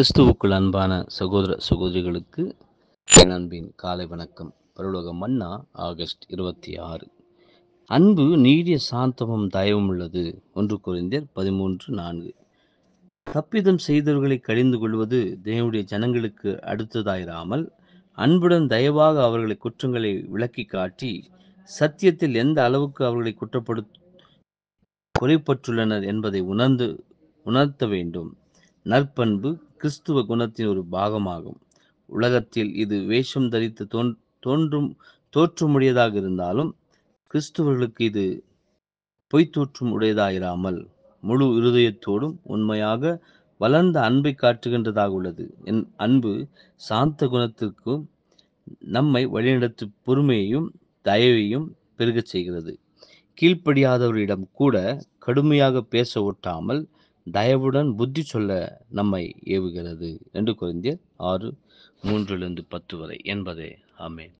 கிறிஸ்துவுக்குள் அன்பான சகோதர சகோதரிகளுக்கு என் அன்பின் காலை வணக்கம் பரலோக மன்னா ஆகஸ்ட் இருபத்தி ஆறு அன்பு நீடிய சாந்தமும் தயவும் உள்ளது ஒன்று குறைந்தர் பதிமூன்று நான்கு தப்பிதம் செய்தவர்களை கழிந்து கொள்வது தேவனுடைய ஜனங்களுக்கு அடுத்ததாயிராமல் அன்புடன் தயவாக அவர்களை குற்றங்களை விளக்கி காட்டி சத்தியத்தில் எந்த அளவுக்கு அவர்களை குற்றப்படு குறைப்பற்றுள்ளனர் என்பதை உணர்ந்து உணர்த்த வேண்டும் நற்பண்பு கிறிஸ்துவ குணத்தின் ஒரு பாகமாகும் உலகத்தில் இது வேஷம் தரித்து தோன் தோன்றும் தோற்றமுடையதாக இருந்தாலும் கிறிஸ்துவர்களுக்கு இது தோற்றும் உடையதாயிராமல் முழு இருதயத்தோடும் உண்மையாக வளர்ந்த அன்பை காட்டுகின்றதாக உள்ளது என் அன்பு சாந்த குணத்திற்கும் நம்மை வழிநடத்து பொறுமையையும் தயவையும் பெருகச் செய்கிறது கீழ்ப்படியாதவரிடம் கூட கடுமையாக பேச ஒட்டாமல் தயவுடன் புத்தி சொல்ல நம்மை ஏவுகிறது ரெண்டு குறைந்தியர் ஆறு மூன்றிலிருந்து பத்து வரை என்பதே ஆமே